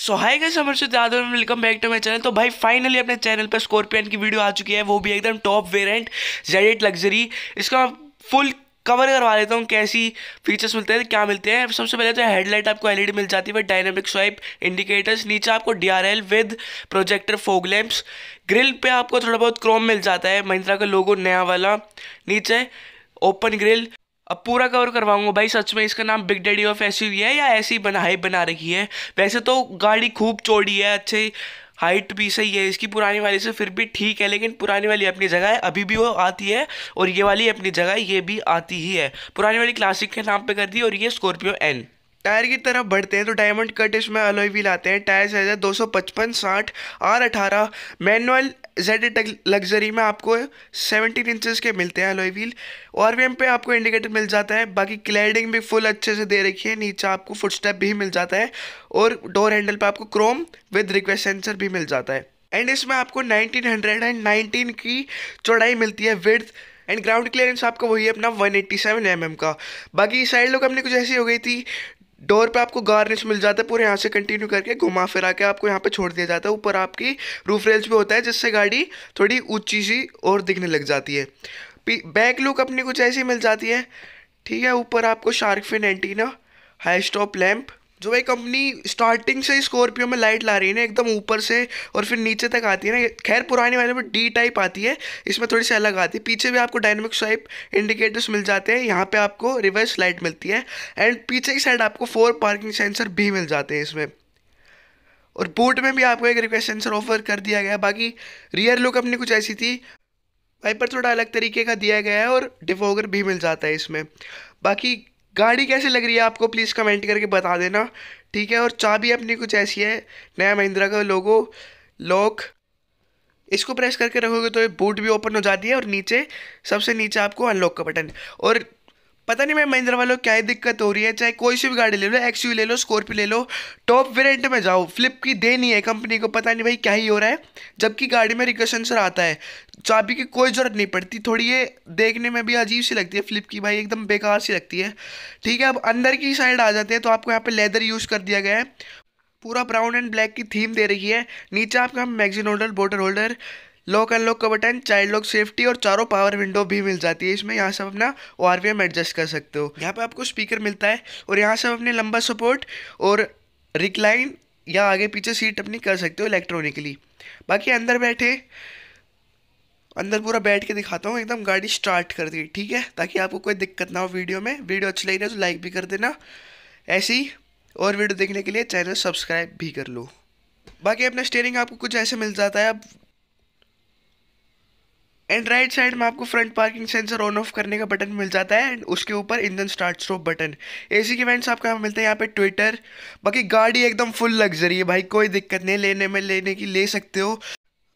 सो hi guys हमारे Yadav welcome back to my channel तो भाई फाइनली अपने चैनल पर स्कॉर्पियन की वीडियो आ चुकी है वो भी एकदम टॉप वेरिएंट जेड लग्जरी इसका मैं फुल कवर करवा लेता हूँ कैसी फीचर्स मिलते हैं क्या मिलते हैं सबसे पहले तो हेडलाइट आपको एलईडी मिल जाती है डायनामिक स्वाइप इंडिकेटर्स नीचे आपको DRL with projector fog lamps grille पे आपको थोड़ा बहुत क्रोम मिल जाता है महिंद्रा का लोगो नया वाला नीचे ओपन ग्रिल अब पूरा कवर करवाऊंगा भाई सच में इसका नाम बिग डैडी ऑफ एस है या ऐसी बना हाइप बना रखी है वैसे तो गाड़ी खूब चौड़ी है अच्छे हाइट भी सही है इसकी पुरानी वाली से फिर भी ठीक है लेकिन पुरानी वाली अपनी जगह है अभी भी वो आती है और ये वाली अपनी जगह ये भी आती ही है पुरानी वाली क्लासिक के नाम पर कर दी और ये स्कॉर्पियो एन टायर की तरफ बढ़ते हैं तो डायमंड कट इसमें अलोई व्हील आते हैं टायर साइज है दो सौ पचपन साठ आर अठारह मैनुअल जेड लग्जरी में आपको 17 इंचेस के मिलते हैं अलॉय व्हील और वी पे आपको इंडिकेटर मिल जाता है बाकी क्लैडिंग भी फुल अच्छे से दे रखी है नीचे आपको फुटस्टेप भी मिल जाता है और डोर हैंडल पे आपको क्रोम विद रिक्वेस्ट सेंसर भी मिल जाता है एंड इसमें आपको नाइनटीन की चौड़ाई मिलती है विद एंड ग्राउंड क्लियरेंस आपका वही है अपना 187 एम mm का बाकी साइड लुक अपनी कुछ ऐसी हो गई थी डोर पे आपको गार्निश मिल जाता है पूरे यहाँ से कंटिन्यू करके घुमा फिरा के आपको यहाँ पे छोड़ दिया जाता है ऊपर आपकी रूफ रेल्स भी होता है जिससे गाड़ी थोड़ी ऊंची सी और दिखने लग जाती है बैक लुक अपनी कुछ ऐसी मिल जाती है ठीक है ऊपर आपको shark fin antenna high stop lamp जो भाई कंपनी स्टार्टिंग से ही स्कॉर्पियो में लाइट ला रही है ना एकदम ऊपर से और फिर नीचे तक आती है ना खैर पुराने वाले में डी टाइप आती है इसमें थोड़ी सी अलग आती है पीछे भी आपको डायनेमिक स्वाइप इंडिकेटर्स मिल जाते हैं यहाँ पे आपको रिवर्स लाइट मिलती है एंड पीछे की साइड आपको फोर पार्किंग सेंसर भी मिल जाते हैं इसमें और बोट में भी आपको एक रिक्वेस्ट सेंसर ऑफर कर दिया गया बाकी रियर लुक अपनी कुछ ऐसी थी वाइपर थोड़ा अलग तरीके का दिया गया है और डिफोगर भी मिल जाता है इसमें बाकी गाड़ी कैसी लग रही है आपको प्लीज़ कमेंट करके बता देना ठीक है और चाबी अपनी कुछ ऐसी है नया महिंद्रा का लोगो लॉक इसको प्रेस करके रखोगे तो ये बूट भी ओपन हो जाती है और नीचे सबसे नीचे आपको अनलॉक का बटन और पता नहीं मैं महिंद्रा वालों क्या ही दिक्कत हो रही है चाहे कोई सी भी गाड़ी ले लो एक्स ले लो स्कॉर्पियो ले लो टॉप वेरिएंट में जाओ फ्लिप की दे नहीं है कंपनी को पता नहीं भाई क्या ही हो रहा है जबकि गाड़ी में रिकसेंसर आता है चाबी की कोई ज़रूरत नहीं पड़ती थोड़ी ये देखने में भी अजीब सी लगती है फ्लिप की भाई एकदम बेकार सी लगती है ठीक है अब अंदर की साइड आ जाते हैं तो आपको यहाँ पर लेदर यूज़ कर दिया गया है पूरा ब्राउन एंड ब्लैक की थीम दे रही है नीचे आपका magazine holder bottle holder lock unlock का बटन चाइल्ड लॉक सेफ्टी और चारों पावर विंडो भी मिल जाती है इसमें यहाँ से अपना ओ एडजस्ट कर सकते हो यहाँ पे आपको स्पीकर मिलता है और यहाँ से अपने लंबा सपोर्ट और रिक्लाइन या आगे पीछे सीट अपनी कर सकते हो इलेक्ट्रॉनिकली बाकी अंदर बैठे अंदर पूरा बैठ के दिखाता हूँ एकदम गाड़ी स्टार्ट कर दी ठीक है ताकि आपको कोई दिक्कत ना हो वीडियो में वीडियो अच्छी लगी रही तो लाइक भी कर देना ऐसी और वीडियो देखने के लिए चैनल सब्सक्राइब भी कर लो बाकी अपना स्टेयरिंग आपको कुछ ऐसे मिल जाता है अब एंड राइट साइड में आपको front parking sensor on off करने का बटन मिल जाता है एंड उसके ऊपर engine start stop button AC के इवेंट्स आपको यहाँ मिलते हैं यहाँ पे ट्विटर बाकी गाड़ी एकदम फुल लग्जरी है भाई कोई दिक्कत नहीं लेने में लेने की ले सकते हो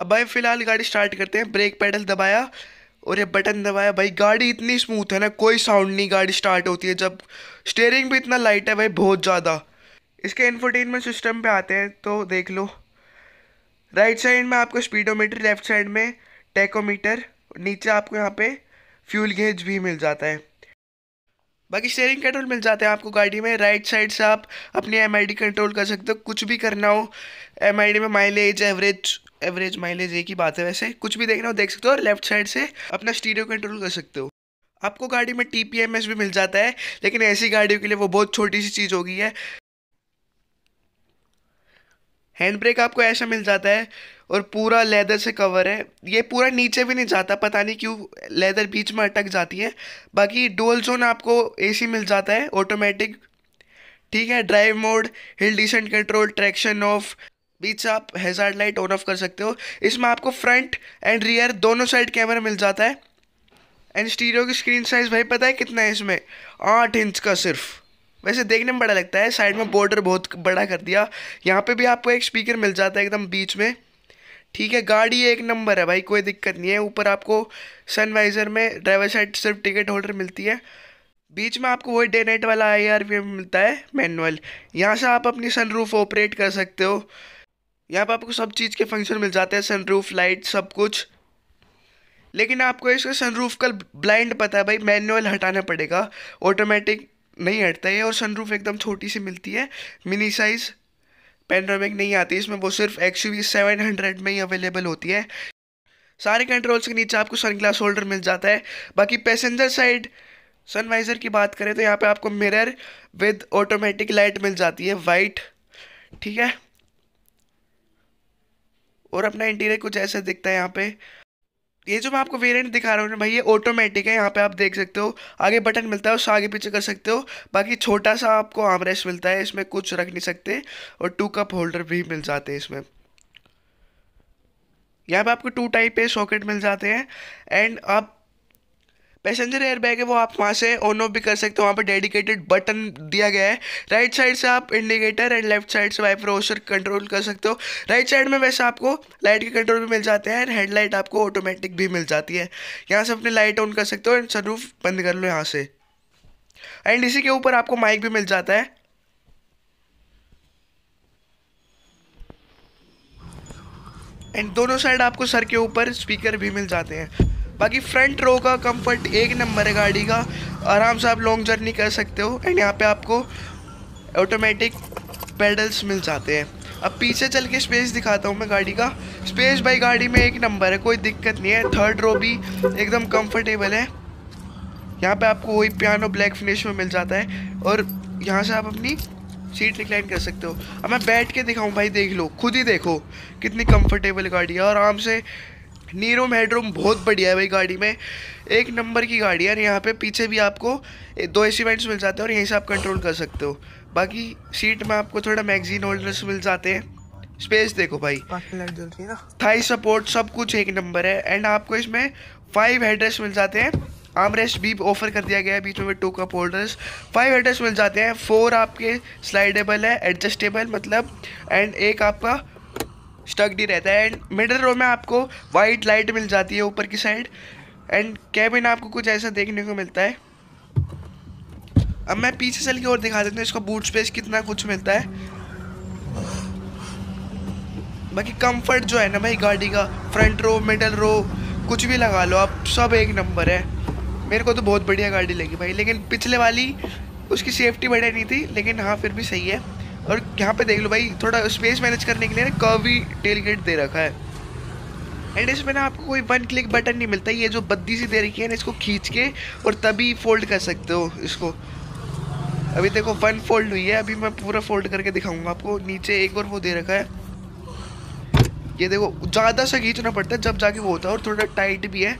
अब भाई फिलहाल गाड़ी स्टार्ट करते हैं ब्रेक पैडल दबाया और ये बटन दबाया भाई गाड़ी इतनी स्मूथ है ना कोई साउंड नहीं गाड़ी स्टार्ट होती है जब स्टेयरिंग भी इतना लाइट है भाई बहुत ज़्यादा इसके इन्फोटेनमेंट सिस्टम पर आते हैं तो देख लो राइट साइड में आपको स्पीडोमीटर लेफ्ट साइड में टेकोमीटर नीचे आपको यहाँ पे फ्यूल गेज भी मिल जाता है बाकी स्टेयरिंग कंट्रोल मिल जाते हैं आपको गाड़ी में राइट साइड से आप अपनी एम कंट्रोल कर सकते हो कुछ भी करना हो एम में माइलेज एवरेज एवरेज माइलेज एक ही बात है वैसे कुछ भी देखना हो देख सकते हो और लेफ्ट साइड से अपना स्टीरियो कंट्रोल कर सकते हो आपको गाड़ी में टी भी मिल जाता है लेकिन ऐसी गाड़ियों के लिए वो बहुत छोटी सी चीज़ होगी है हैंड ब्रेक आपको ऐसा मिल जाता है और पूरा लेदर से कवर है ये पूरा नीचे भी नहीं जाता पता नहीं क्यों लेदर बीच में अटक जाती है बाकी डोल जोन आपको एसी मिल जाता है ऑटोमेटिक ठीक है drive mode hill descent control traction off बीच आप हेजार्ड लाइट ऑन ऑफ कर सकते हो इसमें आपको फ्रंट एंड रियर दोनों साइड कैमरा मिल जाता है एंड स्टीरियो की स्क्रीन साइज़ भाई पता है कितना है इसमें आठ इंच का सिर्फ वैसे देखने में बड़ा लगता है साइड में बॉर्डर बहुत बड़ा कर दिया यहाँ पे भी आपको एक स्पीकर मिल जाता है एकदम बीच में ठीक है गाड़ी एक नंबर है भाई कोई दिक्कत नहीं है ऊपर आपको सनवाइज़र में ड्राइवर साइड सिर्फ टिकट होल्डर मिलती है बीच में आपको वही डे नाइट वाला आई आर मिलता है मैनुअल यहाँ से आप अपनी सनरूफ ऑपरेट कर सकते हो यहाँ पर आपको सब चीज़ के फंक्शन मिल जाते हैं सनरूफ लाइट सब कुछ लेकिन आपको इसका सनरूफ का ब्लाइंड पता है भाई मैनुअल हटाना पड़ेगा ऑटोमेटिक नहीं हटता है और सनरूफ एकदम छोटी सी मिलती है मिनी साइज़ पेनडोमिक नहीं आती इसमें वो सिर्फ एक्स यू सेवन हंड्रेड में ही अवेलेबल होती है सारे कंट्रोल्स के नीचे आपको सन ग्लास होल्डर मिल जाता है बाकी पैसेंजर साइड सनवाइज़र की बात करें तो यहाँ पे आपको मिरर विद ऑटोमेटिक लाइट मिल जाती है वाइट ठीक है और अपना इंटीरियर कुछ ऐसा दिखता है यहाँ पे ये जो मैं आपको वेरिएंट दिखा रहा हूँ भाई ये ऑटोमेटिक है यहाँ पे आप देख सकते हो आगे बटन मिलता है उससे आगे पीछे कर सकते हो बाकी छोटा सा आपको आमरेस मिलता है इसमें कुछ रख नहीं सकते और टू कप होल्डर भी मिल जाते हैं इसमें यहाँ पे आपको टू टाइप के सॉकेट मिल जाते हैं एंड आप पैसेंजर एयरबैग है वो आप वहाँ से ऑन ऑफ भी कर सकते हो वहाँ पर डेडिकेटेड बटन दिया गया है राइट साइड से आप इंडिकेटर एंड लेफ्ट साइड से वाइपर रोशर कंट्रोल कर सकते हो राइट साइड में वैसे आपको लाइट के कंट्रोल भी मिल जाते हैं एंड हेडलाइट आपको ऑटोमेटिक भी मिल जाती है यहाँ से अपनी लाइट ऑन कर सकते हो एंड सनरूफ बंद कर लो यहाँ से एंड इसी के ऊपर आपको माइक भी मिल जाता है एंड दोनों साइड आपको सर के ऊपर स्पीकर भी मिल जाते हैं बाकी फ्रंट रो का कंफर्ट एक नंबर है गाड़ी का आराम से आप लॉन्ग जर्नी कर सकते हो एंड यहाँ पे आपको ऑटोमेटिक पेडल्स मिल जाते हैं अब पीछे चल के स्पेस दिखाता हूँ मैं गाड़ी का स्पेस भाई गाड़ी में एक नंबर है कोई दिक्कत नहीं है थर्ड रो भी एकदम कम्फर्टेबल है यहाँ पर आपको वही पियानो ब्लैक फिनिश में मिल जाता है और यहाँ से आप अपनी सीट रिक्लाइन कर सकते हो अब मैं बैठ के दिखाऊँ भाई देख लो खुद ही देखो कितनी कंफर्टेबल गाड़ी है और आराम से नीरूम हेडरूम बहुत बढ़िया है भाई गाड़ी में एक नंबर की गाड़ी है और यहाँ पे पीछे भी आपको दो ए वेंट्स मिल जाते हैं और यहीं से आप कंट्रोल कर सकते हो बाकी सीट में आपको थोड़ा मैगजीन होल्डर्स मिल जाते हैं स्पेस देखो भाई थाई सपोर्ट सब कुछ एक नंबर है एंड आपको इसमें फाइव हेडरेस्ट मिल जाते हैं आमरेस्ट भी ऑफर कर दिया गया है बीच में two cup holders five headrest मिल जाते हैं फोर आपके स्लाइडेबल है एडजस्टेबल मतलब एंड एक आपका स्टक नहीं रहता है एंड मिडल रो में आपको वाइट लाइट मिल जाती है ऊपर की साइड एंड कैबिन आपको कुछ ऐसा देखने को मिलता है अब मैं पीछे चल के और दिखा देता हूँ इसका बूट स्पेस कितना कुछ मिलता है बाकी कंफर्ट जो है ना भाई गाड़ी का फ्रंट रो मिडल रो कुछ भी लगा लो आप सब एक नंबर है मेरे को तो बहुत बढ़िया गाड़ी लगी भाई लेकिन पिछले वाली उसकी सेफ्टी बढ़िया नहीं थी लेकिन हाँ फिर भी सही है और यहाँ पे देख लो भाई थोड़ा स्पेस मैनेज करने के लिए ना कवी टेल गेट दे रखा है एंड इसमें ना आपको कोई वन क्लिक बटन नहीं मिलता ये जो बद्दी सी दे रखी है ना इसको खींच के और तभी फोल्ड कर सकते हो इसको अभी देखो वन फोल्ड हुई है अभी मैं पूरा फोल्ड करके दिखाऊंगा आपको नीचे एक और वो दे रखा है ये देखो ज़्यादा सा खींचना पड़ता है जब जाके वो होता है और थोड़ा टाइट भी है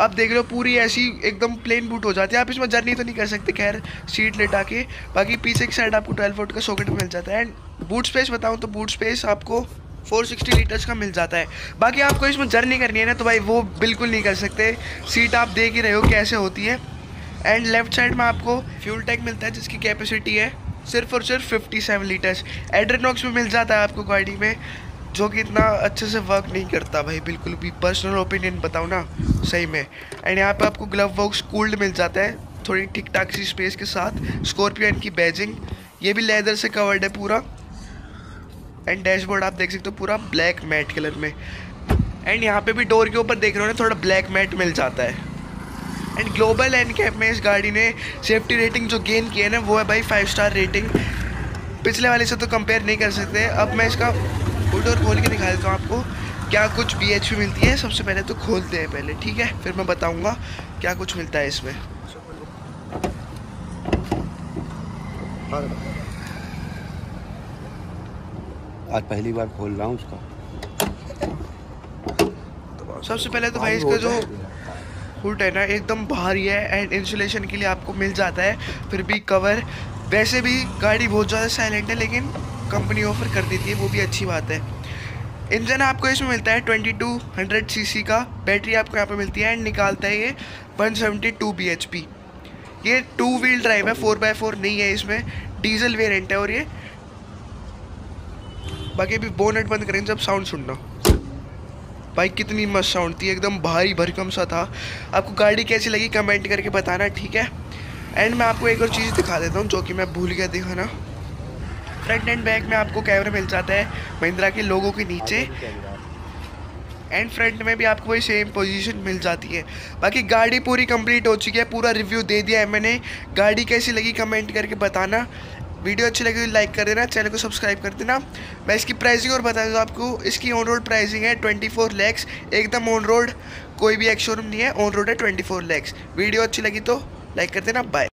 आप देख रहे हो पूरी ऐसी एकदम प्लेन बूट हो जाती है आप इसमें जर्नी तो नहीं कर सकते खैर सीट लेटा के बाकी पीछे की साइड आपको ट्वेल्व वोट का सॉकेट मिल जाता है एंड बूट स्पेस बताऊँ तो बूट स्पेस आपको 460 लीटर्स का मिल जाता है बाकी आपको इसमें जर्नी करनी है ना तो भाई वो बिल्कुल नहीं कर सकते सीट आप देख ही रहे हो कैसे होती है एंड लेफ्ट साइड में आपको फ्यूल टैंक मिलता है जिसकी कैपेसिटी है सिर्फ और सिर्फ 57 लीटर्स एड्रेनॉक्स भी मिल जाता है आपको गाड़ी में जो कि इतना अच्छे से वर्क नहीं करता भाई बिल्कुल भी पर्सनल ओपिनियन बताओ ना सही में एंड यहाँ पे आपको ग्लव वर्क कूल्ड मिल जाता है थोड़ी ठीक ठाक सी स्पेस के साथ स्कॉर्पियो एंड की बैजिंग ये भी लेदर से कवर्ड है पूरा एंड डैशबोर्ड आप देख सकते हो पूरा ब्लैक मैट कलर में एंड यहाँ पे भी डोर के ऊपर देख रहे हो ना थोड़ा ब्लैक मैट मिल जाता है एंड ग्लोबल एंड कैप में इस गाड़ी ने सेफ्टी रेटिंग जो गेन की है ना वो है भाई फाइव स्टार रेटिंग पिछले वाले से तो कंपेयर नहीं कर सकते अब मैं इसका बुलडोर खोल के दिखा देता हूँ आपको क्या कुछ बी एच मिलती है सबसे पहले तो खोलते हैं पहले ठीक है फिर मैं बताऊँगा क्या कुछ मिलता है इसमें आज पहली बार खोल रहा हूँ उसका सबसे पहले तो भाई इसका जो हुट है ना एकदम भारी है एंड इंसुलेशन के लिए आपको मिल जाता है फिर भी कवर वैसे भी गाड़ी बहुत ज़्यादा साइलेंट है लेकिन कंपनी ऑफर कर देती है वो भी अच्छी बात है इंजन आपको इसमें मिलता है 2200 सीसी का बैटरी आपको यहाँ पर मिलती है एंड निकालता है ये 172 bhp ये टू व्हील ड्राइव है फोर बाई फोर नहीं है इसमें डीजल वेरिएंट है और ये बाकी अभी बोनेट बंद करेंगे जब साउंड सुनना बाइक कितनी मस्त साउंड थी एकदम भारी भरकम सा था आपको गाड़ी कैसी लगी कमेंट करके बताना ठीक है एंड मैं आपको एक और चीज़ दिखा देता हूँ जो कि मैं भूल गया दिखाना फ्रंट एंड बैक में आपको कैमरा मिल जाता है महिंद्रा के लोगों के नीचे एंड फ्रंट में भी आपको वही सेम पोजीशन मिल जाती है बाकी गाड़ी पूरी कंप्लीट हो चुकी है पूरा रिव्यू दे दिया है मैंने गाड़ी कैसी लगी कमेंट करके बताना वीडियो अच्छी लगी तो लाइक कर देना चैनल को सब्सक्राइब कर देना मैं इसकी प्राइसिंग और बता दूँ आपको इसकी ऑन रोड प्राइसिंग है ट्वेंटी फोर लैक्स एकदम ऑन रोड कोई भी एक शोरूम नहीं है ऑन रोड है ट्वेंटी फोर लैक्स वीडियो अच्छी लगी तो लाइक कर देना बाय